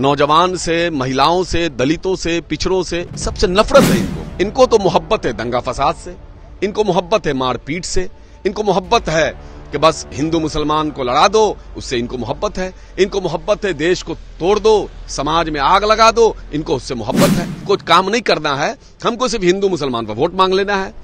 नौजवान से महिलाओं से दलितों से पिछड़ों से सबसे नफरत है इनको इनको तो मोहब्बत है दंगा फसाद से इनको मोहब्बत है मारपीट से इनको मोहब्बत है कि बस हिंदू मुसलमान को लड़ा दो उससे इनको मोहब्बत है इनको मोहब्बत है देश को तोड़ दो समाज में आग लगा दो इनको उससे मोहब्बत है कुछ काम नहीं करना है हमको सिर्फ हिंदू मुसलमान पर वोट मांग लेना है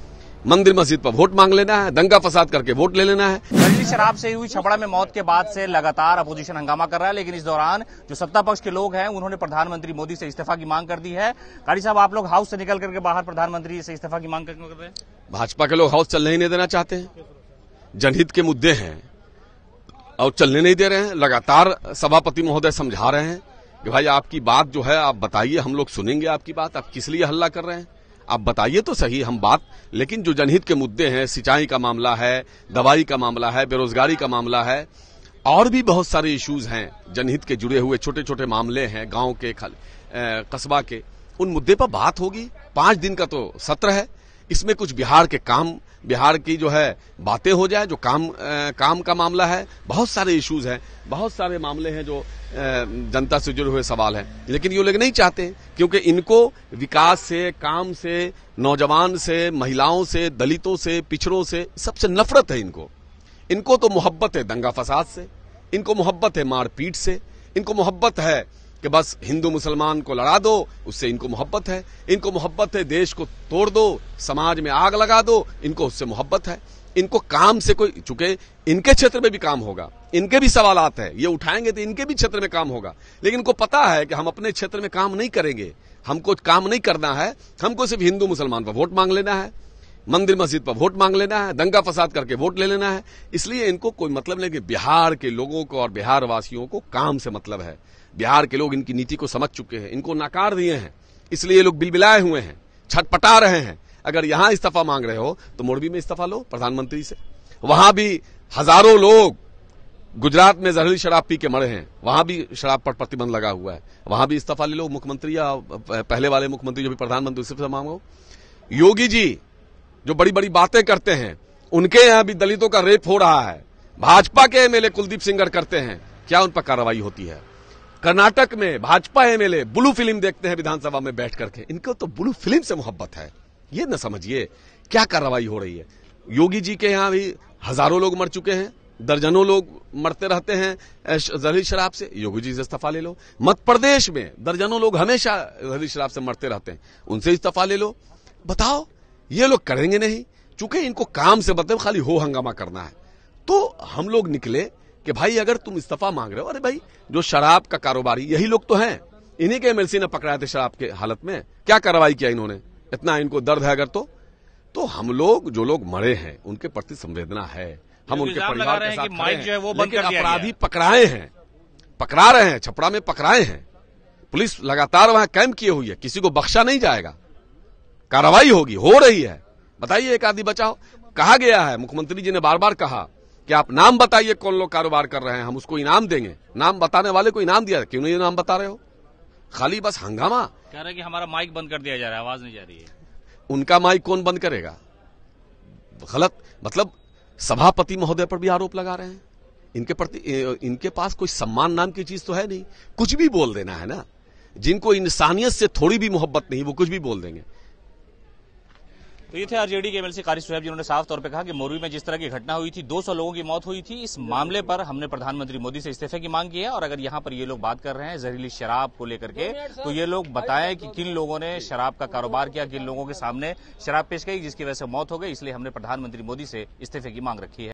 मंदिर मस्जिद पर वोट मांग लेना है दंगा फसाद करके वोट ले लेना है नकली शराब से हुई छपड़ा में मौत के बाद से लगातार अपोजिशन हंगामा कर रहा है लेकिन इस दौरान जो सत्ता पक्ष के लोग हैं उन्होंने प्रधानमंत्री मोदी से इस्तीफा की मांग कर दी है काली साहब आप लोग हाउस से निकल करके बाहर प्रधानमंत्री से इस्तीफा की मांग कर रहे हैं भाजपा के लोग हाउस चलने ही नहीं देना चाहते हैं जनहित के मुद्दे हैं और चलने नहीं दे रहे हैं लगातार सभापति महोदय समझा रहे हैं कि भाई आपकी बात जो है आप बताइए हम लोग सुनेंगे आपकी बात आप किस लिए हल्ला कर रहे हैं आप बताइए तो सही हम बात लेकिन जो जनहित के मुद्दे हैं सिंचाई का मामला है दवाई का मामला है बेरोजगारी का मामला है और भी बहुत सारे इश्यूज हैं जनहित के जुड़े हुए छोटे छोटे मामले हैं गांव के खल कस्बा के उन मुद्दे पर बात होगी पांच दिन का तो सत्र है इसमें कुछ बिहार के काम बिहार की जो है बातें हो जाए जो काम आ, काम का मामला है बहुत सारे इश्यूज हैं बहुत सारे मामले हैं जो आ, जनता से जुड़े हुए सवाल हैं लेकिन ये लोग नहीं चाहते क्योंकि इनको विकास से काम से नौजवान से महिलाओं से दलितों से पिछड़ों से सबसे नफरत है इनको इनको तो मोहब्बत है दंगा फसाद से इनको मोहब्बत है मारपीट से इनको मोहब्बत है कि बस हिंदू मुसलमान को लड़ा दो उससे इनको मोहब्बत है इनको मोहब्बत है देश को तोड़ दो समाज में आग लगा दो इनको उससे मोहब्बत है इनको काम से कोई चूंकि इनके क्षेत्र में भी काम होगा इनके भी सवाल है ये उठाएंगे तो इनके भी क्षेत्र में काम होगा लेकिन इनको पता है कि हम अपने क्षेत्र में काम नहीं करेंगे हमको काम नहीं करना है हमको सिर्फ हिंदू मुसलमान पर वोट मांग लेना है मंदिर मस्जिद पर वोट मांग लेना है दंगा फसाद करके वोट ले लेना है इसलिए इनको कोई मतलब नहीं कि बिहार के लोगों को और बिहार वासियों को काम से मतलब है बिहार के लोग इनकी नीति को समझ चुके हैं इनको नकार दिए हैं इसलिए लोग बिलबिलाए हुए हैं छटपटा रहे हैं अगर यहां इस्तीफा मांग रहे हो तो मोरबी में इस्तीफा लो प्रधानमंत्री से वहां भी हजारों लोग गुजरात में जहरीली शराब पी के मरे हैं वहां भी शराब पर प्रतिबंध लगा हुआ है वहां भी इस्तीफा ले लो मुख्यमंत्री या पहले वाले मुख्यमंत्री जो भी प्रधानमंत्री उससे मांगो योगी जी जो बड़ी बड़ी बातें करते हैं उनके यहां भी दलितों का रेप हो रहा है भाजपा के एमएलए कुलदीप सिंगर करते हैं क्या उन पर कार्रवाई होती है कर्नाटक में भाजपा एमएलए ब्लू फिल्म देखते हैं विधानसभा में बैठ करके इनको तो ब्लू फिल्म से मोहब्बत है ये ना समझिए क्या कार्रवाई हो रही है योगी जी के यहाँ भी हजारों लोग मर चुके हैं दर्जनों लोग मरते रहते हैं जहरी शराब से योगी जी से इस्तीफा ले लो मध्य प्रदेश में दर्जनों लोग हमेशा जहरी शराब से मरते रहते हैं उनसे इस्तीफा ले लो बताओ ये लोग करेंगे नहीं चूंकि इनको काम से मतलब खाली हो हंगामा करना है तो हम लोग निकले कि भाई अगर तुम इस्तीफा मांग रहे हो अरे भाई जो शराब का कारोबारी यही लोग तो हैं इन्हीं के एमएलसी ने पकड़ाए थे शराब के हालत में क्या कार्रवाई किया इन्होंने इतना इनको दर्द है अगर तो तो हम लोग जो लोग मरे हैं उनके प्रति संवेदना है हम उनके परिवार के साथ माइक जो है वो बंद कर अपराधी पकड़ाए हैं पकड़ा रहे हैं छपड़ा में पकड़ाए हैं पुलिस लगातार वहां कैंप किए हुई है किसी को बख्शा नहीं जाएगा कार्रवाई होगी हो रही है बताइए एक आदमी बचाओ कहा गया है मुख्यमंत्री जी ने बार बार कहा कि आप नाम बताइए कौन लोग कारोबार कर रहे हैं हम उसको इनाम देंगे नाम बताने वाले को इनाम दिया क्यों नहीं नाम बता रहे हो खाली बस हंगामा कह रहे कि हमारा माइक बंद कर दिया जा रहा है आवाज नहीं जा रही है उनका माइक कौन बंद करेगा गलत मतलब सभापति महोदय पर भी आरोप लगा रहे हैं इनके प्रति इनके पास कोई सम्मान नाम की चीज तो है नहीं कुछ भी बोल देना है ना जिनको इंसानियत से थोड़ी भी मोहब्बत नहीं वो कुछ भी बोल देंगे तो ये थे आरजेडी के एमएलसी कारी सुहैब जिन्होंने साफ तौर पर कहा कि मोरवी में जिस तरह की घटना हुई थी 200 लोगों की मौत हुई थी इस मामले पर हमने प्रधानमंत्री मोदी से इस्तीफे की मांग की है और अगर यहाँ पर ये लोग बात कर रहे हैं जहरीली शराब को लेकर के तो ये लोग बताएं कि किन लोगों ने शराब का कारोबार किया किन लोगों के सामने शराब पेश गई जिसकी वजह से मौत हो गई इसलिए हमने प्रधानमंत्री मोदी से इस्तीफे की मांग रखी है